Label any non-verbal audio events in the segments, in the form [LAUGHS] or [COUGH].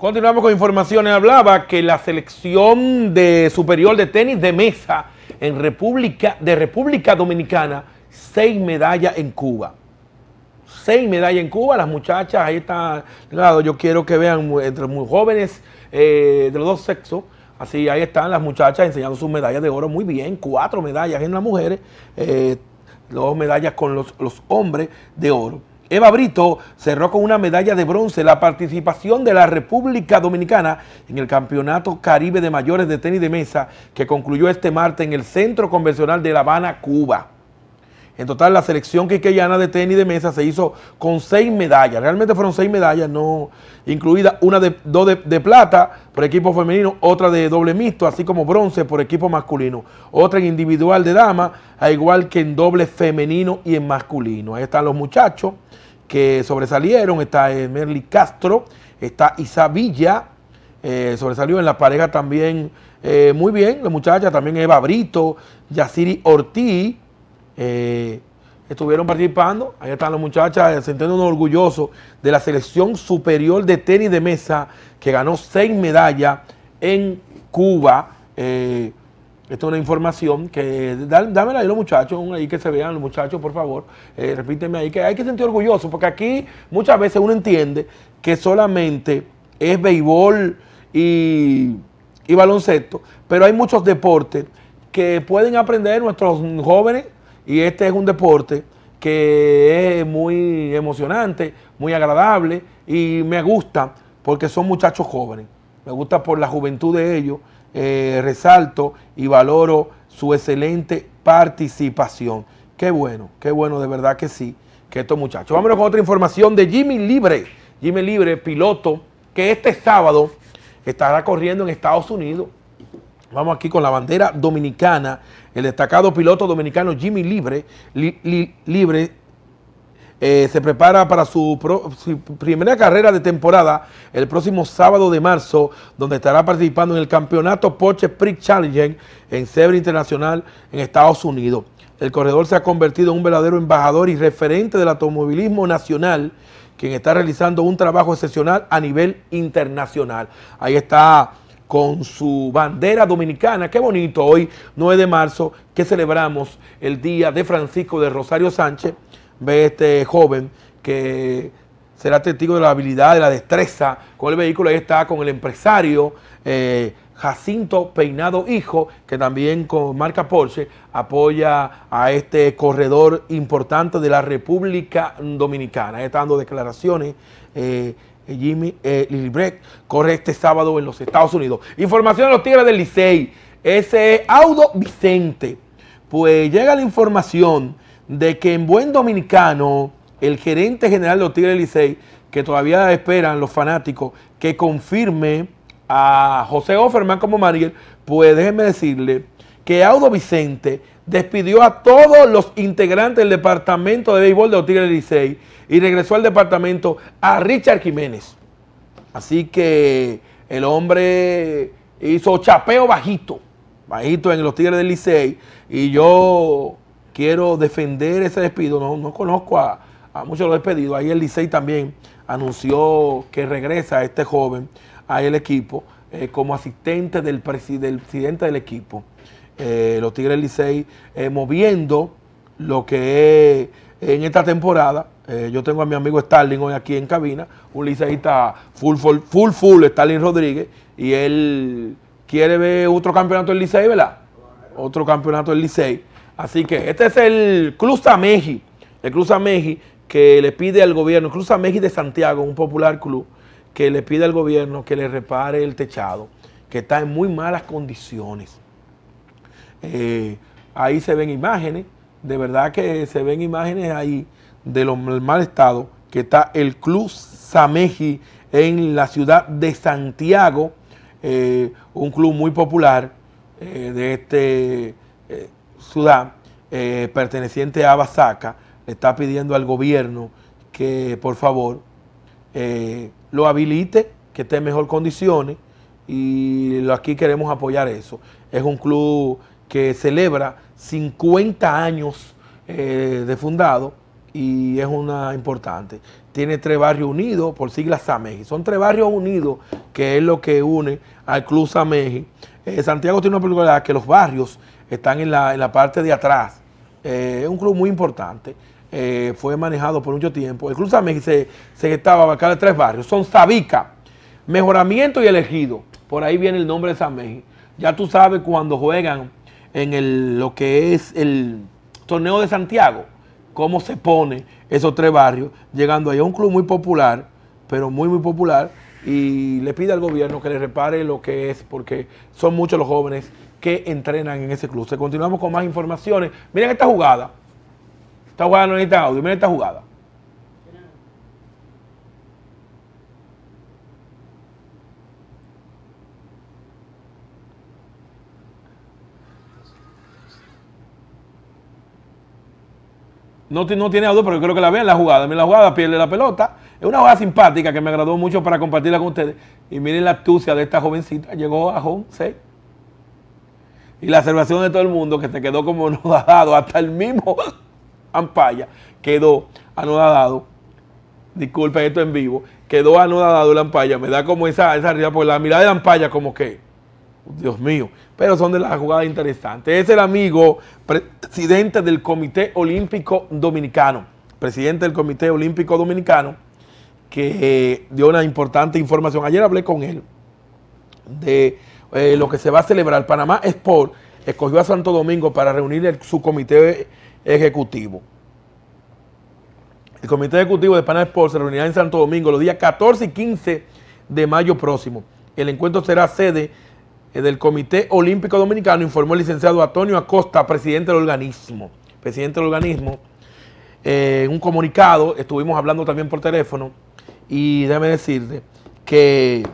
Continuamos con informaciones. Hablaba que la selección de superior de tenis de mesa en República, de República Dominicana, seis medallas en Cuba. Seis medallas en Cuba. Las muchachas ahí están. yo quiero que vean entre muy jóvenes eh, de los dos sexos. Así, ahí están las muchachas enseñando sus medallas de oro muy bien. Cuatro medallas en las mujeres, eh, dos medallas con los hombres de oro. Eva Brito cerró con una medalla de bronce la participación de la República Dominicana en el Campeonato Caribe de Mayores de Tenis de Mesa que concluyó este martes en el Centro Convencional de La Habana, Cuba. En total, la selección quiqueyana de tenis de mesa se hizo con seis medallas. Realmente fueron seis medallas, no incluida una de dos de, plata por equipo femenino, otra de doble mixto, así como bronce por equipo masculino, otra en individual de dama, al igual que en doble femenino y en masculino. Ahí están los muchachos que sobresalieron. Está eh, Merly Castro, está Isabilla, eh, sobresalió en la pareja también eh, muy bien. La muchacha también Eva Brito, Yaciri Ortiz. Eh, estuvieron participando. Ahí están las muchachas eh, sintiéndonos orgullosos de la selección superior de tenis de mesa que ganó seis medallas en Cuba. Eh, esta es una información que dámela ahí los muchachos, ahí que se vean los muchachos, por favor. repíteme ahí que hay que sentir orgulloso, porque aquí muchas veces uno entiende que solamente es béisbol y, y baloncesto, pero hay muchos deportes que pueden aprender nuestros jóvenes y este es un deporte que es muy emocionante, muy agradable y me gusta porque son muchachos jóvenes. Me gusta por la juventud de ellos. Eh, resalto y valoro su excelente participación. Qué bueno, qué bueno, de verdad que sí, que estos muchachos. Vámonos con otra información de Jimmy Libre. Jimmy Libre, piloto, que este sábado estará corriendo en Estados Unidos. Vamos aquí con la bandera dominicana. El destacado piloto dominicano Jimmy Libre, eh, se prepara para su, primera carrera de temporada el próximo sábado de marzo, donde estará participando en el campeonato Porsche Prix Challenge en Sebring Internacional en Estados Unidos. El corredor se ha convertido en un verdadero embajador y referente del automovilismo nacional, quien está realizando un trabajo excepcional a nivel internacional. Ahí está con su bandera dominicana. Qué bonito hoy, 9 de marzo, que celebramos el día de Francisco de Rosario Sánchez, ve este joven que será testigo de la habilidad, de la destreza con el vehículo. Ahí está con el empresario eh, Jacinto Peinado Hijo, que también con marca Porsche apoya a este corredor importante de la República Dominicana. Ahí dando declaraciones. Eh, eh, Jimmy eh, corre este sábado en los Estados Unidos. Información de los Tigres del Licey. Ese es Audo Vicente. Pues llega la información de que en buen dominicano, el gerente general de los Tigres del Licey, que todavía esperan los fanáticos que confirme a José Offerman como manager, pues déjenme decirle que Audo Vicente despidió a todos los integrantes del departamento de béisbol de los del Licey y regresó al departamento a Richard Jiménez. Así que el hombre hizo chapeo bajito, bajito en los Tigres del Licey y yo quiero defender ese despido. No, conozco a, muchos los despedidos. Ahí el Licey también anunció que regresa este joven, a el equipo, eh, como asistente del presidente del equipo. Eh, los Tigres Licey, eh, moviendo lo que es eh, en esta temporada. yo tengo a mi amigo Starling hoy aquí en cabina, un liceísta full, full, full, full Starling Rodríguez, y él quiere ver otro campeonato del Licey, ¿verdad? Otro campeonato del Licey. Así que este es el Cruz Ameji. el Cruz Ameji que le pide al gobierno, el Cruz de Santiago, un popular club, que le pide al gobierno que le repare el techado, que está en muy malas condiciones. Eh, ahí se ven imágenes, de verdad que se ven imágenes ahí de los mal estado que está el Club Sameji en la ciudad de Santiago, eh, un club muy popular eh, de este ciudad perteneciente a Basaca, le está pidiendo al gobierno que por favor lo habilite, que esté en mejor condiciones y aquí queremos apoyar eso. Es un club que celebra 50 años eh, de fundado y es una importante. Tiene tres barrios unidos por siglas Sameji. Son tres barrios unidos que es lo que une al Club Sameji. Eh, Santiago tiene una particularidad, que los barrios están en la, parte de atrás. Eh, es un club muy importante. fue manejado por mucho tiempo. El Club Sameji se, se estaba abarcado de tres barrios. Son Sabica, Mejoramiento y Elegido. Por ahí viene el nombre de Sameji. Ya tú sabes cuando juegan en lo que es el torneo de Santiago, cómo se pone esos tres barrios, llegando ahí a un club muy popular, pero muy, muy popular, y le pide al gobierno que le repare lo que es, porque son muchos los jóvenes que entrenan en ese club. continuamos con más informaciones. Miren esta jugada. Esta jugada no necesita audio, miren esta jugada. No, tiene audio, pero yo creo que la vean la jugada. Miren la jugada, pierde la pelota. Es una jugada simpática que me agradó mucho para compartirla con ustedes. Y miren la astucia de esta jovencita. Llegó a home Y la observación de todo el mundo que se quedó como [LAUGHS] anodado Hasta el mismo [LAUGHS] Ampaya quedó anodadado. Disculpen esto en vivo. Quedó anodadado el Ampaya. Me da como esa, esa risa, por la mirada de Ampaya como que Dios mío, pero son de las jugadas interesantes. Es el amigo presidente del Comité Olímpico Dominicano, presidente del Comité Olímpico Dominicano, que eh, dio una importante información. Ayer hablé con él de eh, lo que se va a celebrar. Panamá Sport escogió a Santo Domingo para reunir su comité ejecutivo. El comité ejecutivo de Panamá Sport se reunirá en Santo Domingo los días 14 y 15 de mayo próximo. El encuentro será sede eh, del Comité Olímpico Dominicano, informó el licenciado Antonio Acosta, presidente del organismo. Presidente del organismo, eh, un comunicado, estuvimos hablando también por teléfono, y déjame decirte que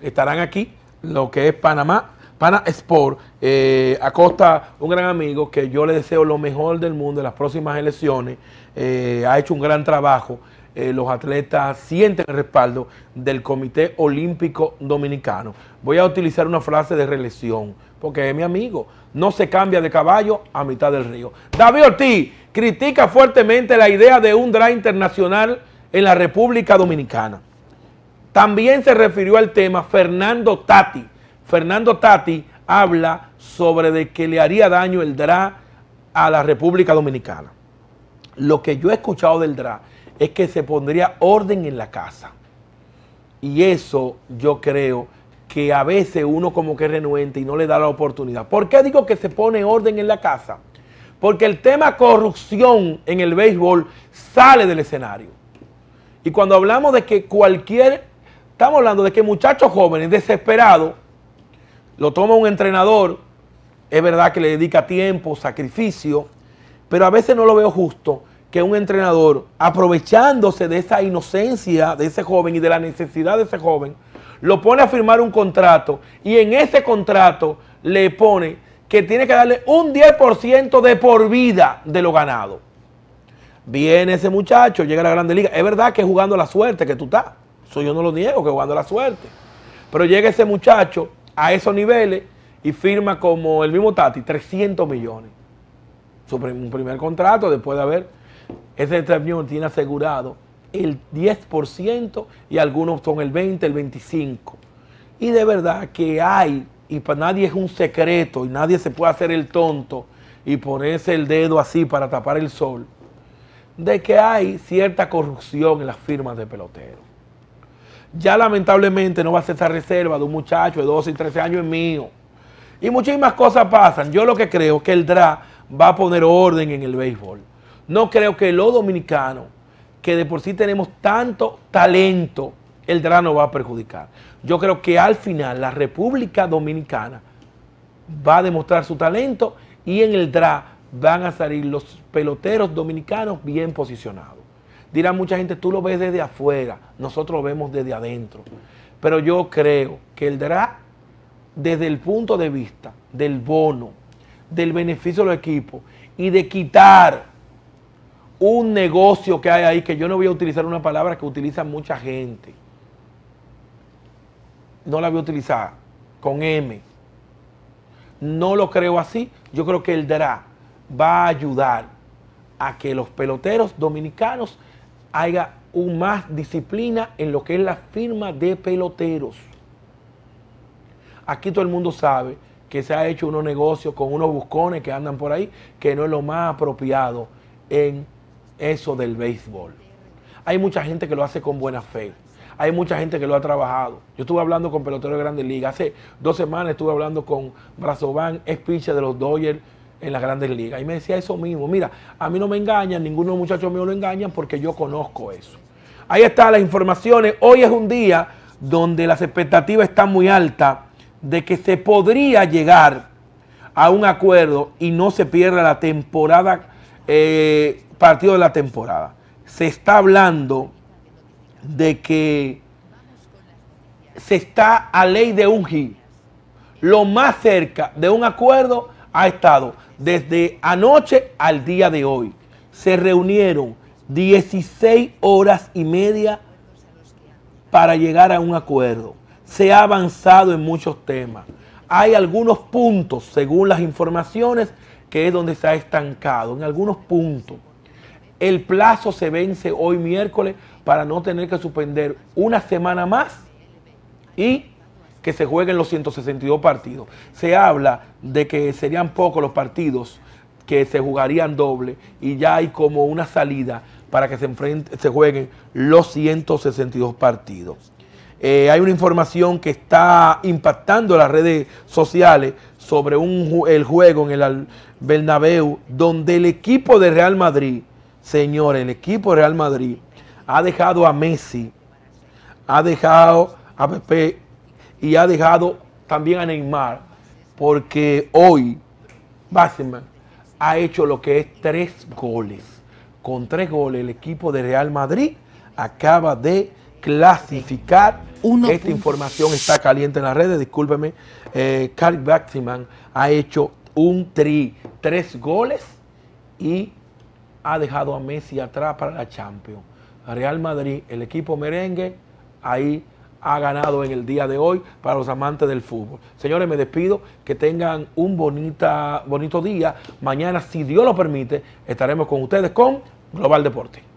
estarán aquí lo que es Panamá, Pana Sport, eh, Acosta, un gran amigo que yo le deseo lo mejor del mundo en las próximas elecciones, eh, ha hecho un gran trabajo eh, los atletas sienten el respaldo del Comité Olímpico Dominicano. Voy a utilizar una frase de reelección, porque es mi amigo. No se cambia de caballo a mitad del río. David Ortiz critica fuertemente la idea de un DRA internacional en la República Dominicana. También se refirió al tema Fernando Tati. Fernando Tati habla sobre de que le haría daño el DRA a la República Dominicana. Lo que yo he escuchado del DRA es que se pondría orden en la casa. Y eso yo creo que a veces uno como que renuente y no le da la oportunidad. ¿Por qué digo que se pone orden en la casa? Porque el tema corrupción en el béisbol sale del escenario. Y cuando hablamos de que cualquier, estamos hablando de que muchachos jóvenes desesperados, lo toma un entrenador, es verdad que le dedica tiempo, sacrificio, pero a veces no lo veo justo que un entrenador, aprovechándose de esa inocencia de ese joven y de la necesidad de ese joven, lo pone a firmar un contrato y en ese contrato le pone que tiene que darle un 10% de por vida de lo ganado. Viene ese muchacho, llega a la Grande Liga. Es verdad que jugando la suerte que tú estás. Eso yo no lo niego, que jugando la suerte. Pero llega ese muchacho a esos niveles y firma como el mismo Tati, 300 millones. Su un primer contrato después de haber ese tribunal tiene asegurado el 10% y algunos son el 20, el 25%. Y de verdad que hay, y para nadie es un secreto, y nadie se puede hacer el tonto y ponerse el dedo así para tapar el sol, de que hay cierta corrupción en las firmas de peloteros. Ya lamentablemente no va a ser esa reserva de un muchacho de 12 y 13 años mío. Y muchísimas cosas pasan. Yo lo que creo es que el DRA va a poner orden en el béisbol. No creo que los dominicanos, que de por sí tenemos tanto talento, el DRA nos va a perjudicar. Yo creo que al final la República Dominicana va a demostrar su talento y en el DRA van a salir los peloteros dominicanos bien posicionados. Dirá mucha gente, tú lo ves desde afuera, nosotros lo vemos desde adentro. Pero yo creo que el DRA, desde el punto de vista del bono, del beneficio de los equipos y de quitar un negocio que hay ahí, que yo no voy a utilizar una palabra que utiliza mucha gente. No la voy a utilizar con M. No lo creo así. Yo creo que el DRA va a ayudar a que los peloteros dominicanos haya un más disciplina en lo que es la firma de peloteros. Aquí todo el mundo sabe que se ha hecho unos negocios con unos buscones que andan por ahí, que no es lo más apropiado en eso del béisbol. Hay mucha gente que lo hace con buena fe. Hay mucha gente que lo ha trabajado. Yo estuve hablando con peloteros de Grandes Ligas. Hace dos semanas estuve hablando con Brazovan, ex pitcher de los Dodgers en las Grandes Ligas. Y me decía eso mismo. Mira, a mí no me engañan, ninguno de los muchachos míos lo engañan porque yo conozco eso. Ahí están las informaciones. Hoy es un día donde las expectativas están muy altas de que se podría llegar a un acuerdo y no se pierda la temporada eh, partido de la temporada. Se está hablando de que se está a ley de un hit. Lo más cerca de un acuerdo ha estado desde anoche al día de hoy. Se reunieron 16 horas y media para llegar a un acuerdo. Se ha avanzado en muchos temas. Hay algunos puntos, según las informaciones, que es donde se ha estancado, en algunos puntos. El plazo se vence hoy miércoles para no tener que suspender una semana más y que se jueguen los 162 partidos. Se habla de que serían pocos los partidos que se jugarían doble y ya hay como una salida para que se, jueguen los 162 partidos. Eh, hay una información que está impactando las redes sociales sobre el juego en el Bernabéu, donde el equipo de Real Madrid Señor, el equipo Real Madrid ha dejado a Messi, ha dejado a Pepe y ha dejado también a Neymar, porque hoy Basseman ha hecho lo que es tres goles. Con tres goles el equipo de Real Madrid acaba de clasificar. Esta información está caliente en las redes, discúlpeme. Eh, Carl Baxman ha hecho un tri, tres goles y ha dejado a Messi atrás para la Champions. Real Madrid, el equipo merengue, ahí ha ganado en el día de hoy para los amantes del fútbol. Señores, me despido, que tengan un bonito día. Mañana, si Dios lo permite, estaremos con ustedes con Global Deporte.